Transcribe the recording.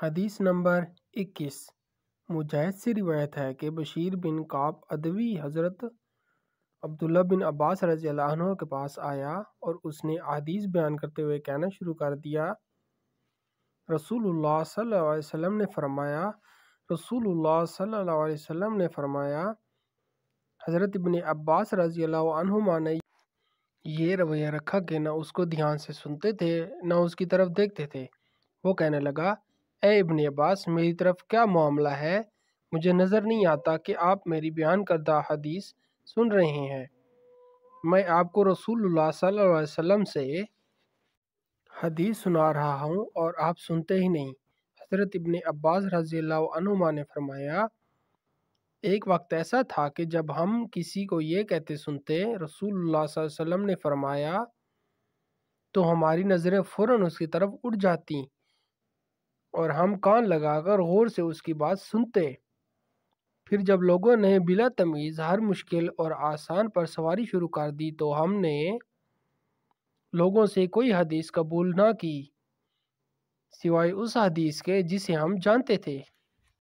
हदीस नंबर इक्कीस मुजाहिद से रिवायत है कि बशीर बिन काब अदवी हज़रत अब्दुल्ला बिन अब्बास रजी अल्लाह के पास आया और उसने अदीस बयान करते हुए कहना शुरू कर दिया रसूलुल्लाह सल्लल्लाहु अलैहि वसल्लम ने फरमाया रसूलुल्लाह सल्लल्लाहु अलैहि वसल्लम ने फरमाया हज़रत इबन अब्बास रजी अल्लाह ने ये रवैया रखा कि ना उसको ध्यान से सुनते थे न उसकी तरफ देखते थे वो कहने लगा ए इबन अब्बास मेरी तरफ क्या मामला है मुझे नज़र नहीं आता कि आप मेरी बयान करदा हदीस सुन रहे हैं मैं आपको रसूलुल्लाह सल्लल्लाहु अलैहि वसल्लम से हदीस सुना रहा हूँ और आप सुनते ही नहीं हज़रत इबन अब्बास रज़ी अनुमा ने फरमाया एक वक्त ऐसा था कि जब हम किसी को ये कहते सुनते रसूलुल्लाह सल्लल्लाहु अलैहि वसल्लम ने फरमाया तो हमारी नज़रें फ़ौर उसकी तरफ उड़ जाती और हम कान लगाकर गौर से उसकी बात सुनते फिर जब लोगों ने बिला तमीज़ हर मुश्किल और आसान पर सवारी शुरू कर दी तो हमने लोगों से कोई हदीस कबूल ना की सिवाय उस हदीस के जिसे हम जानते थे